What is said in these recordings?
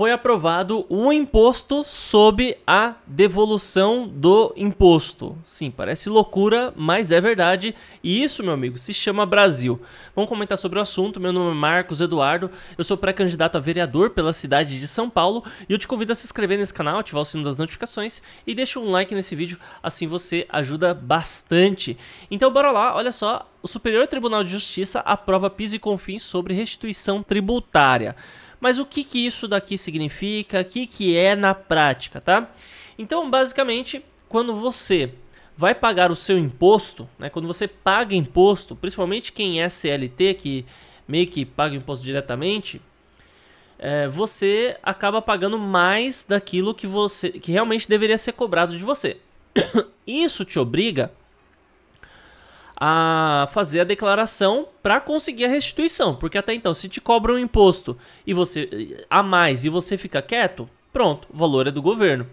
foi aprovado um imposto sobre a devolução do imposto. Sim, parece loucura, mas é verdade. E isso, meu amigo, se chama Brasil. Vamos comentar sobre o assunto. Meu nome é Marcos Eduardo, eu sou pré-candidato a vereador pela cidade de São Paulo e eu te convido a se inscrever nesse canal, ativar o sino das notificações e deixa um like nesse vídeo, assim você ajuda bastante. Então bora lá, olha só, o Superior Tribunal de Justiça aprova PIS e CONFINS sobre restituição tributária. Mas o que, que isso daqui significa? O que, que é na prática, tá? Então, basicamente, quando você vai pagar o seu imposto, né, quando você paga imposto, principalmente quem é CLT, que meio que paga imposto diretamente, é, você acaba pagando mais daquilo que, você, que realmente deveria ser cobrado de você. Isso te obriga a fazer a declaração para conseguir a restituição. Porque até então, se te cobra um imposto e você eh, a mais e você fica quieto, pronto, o valor é do governo.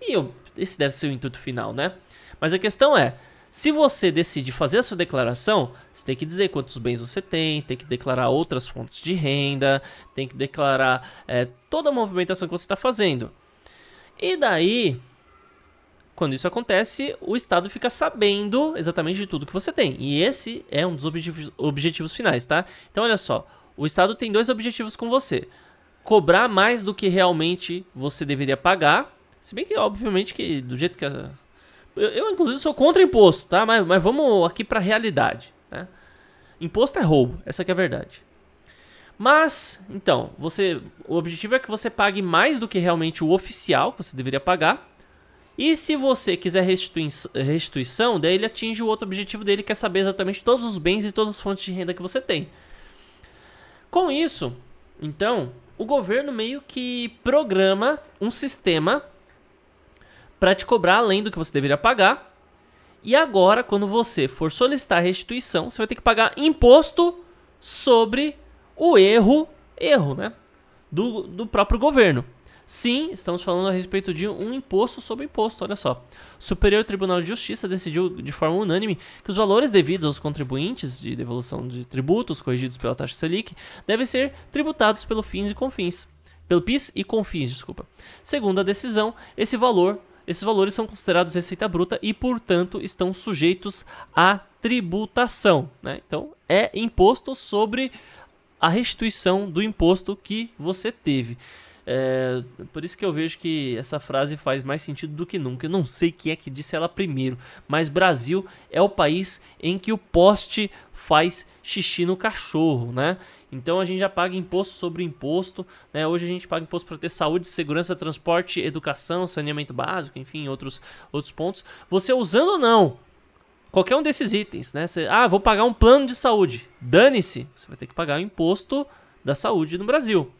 E eu, esse deve ser o intuito final, né? Mas a questão é, se você decide fazer a sua declaração, você tem que dizer quantos bens você tem, tem que declarar outras fontes de renda, tem que declarar é, toda a movimentação que você está fazendo. E daí, quando isso acontece, o Estado fica sabendo exatamente de tudo que você tem. E esse é um dos objetivos, objetivos finais, tá? Então, olha só. O Estado tem dois objetivos com você. Cobrar mais do que realmente você deveria pagar. Se bem que, obviamente, que do jeito que... A... Eu, eu, inclusive, sou contra imposto, tá? Mas, mas vamos aqui a realidade, né? Imposto é roubo, essa é a verdade. Mas, então, você, o objetivo é que você pague mais do que realmente o oficial que você deveria pagar e se você quiser restitui restituição, daí ele atinge o outro objetivo dele, que é saber exatamente todos os bens e todas as fontes de renda que você tem. Com isso, então, o governo meio que programa um sistema para te cobrar além do que você deveria pagar. E agora, quando você for solicitar restituição, você vai ter que pagar imposto sobre o erro, erro, né? do, do próprio governo. Sim, estamos falando a respeito de um imposto sobre imposto, olha só. O Superior Tribunal de Justiça decidiu de forma unânime que os valores devidos aos contribuintes de devolução de tributos corrigidos pela taxa Selic devem ser tributados pelo FINS e CONFINS, pelo PIS e CONFINS, desculpa. Segundo a decisão, esse valor, esses valores são considerados receita bruta e, portanto, estão sujeitos à tributação, né? Então, é imposto sobre a restituição do imposto que você teve. É, por isso que eu vejo que essa frase faz mais sentido do que nunca. Eu não sei quem é que disse ela primeiro, mas Brasil é o país em que o poste faz xixi no cachorro, né? Então a gente já paga imposto sobre imposto, né? Hoje a gente paga imposto para ter saúde, segurança, transporte, educação, saneamento básico, enfim, outros outros pontos. Você usando ou não Qualquer um desses itens, né? ah, vou pagar um plano de saúde. Dane-se, você vai ter que pagar o imposto da saúde no Brasil.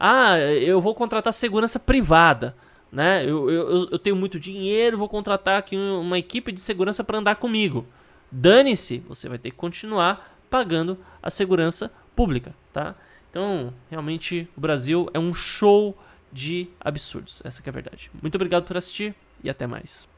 Ah, eu vou contratar segurança privada, né? Eu, eu, eu tenho muito dinheiro, vou contratar aqui uma equipe de segurança para andar comigo. Dane-se, você vai ter que continuar pagando a segurança pública, tá? Então, realmente, o Brasil é um show de absurdos. Essa é a verdade. Muito obrigado por assistir e até mais.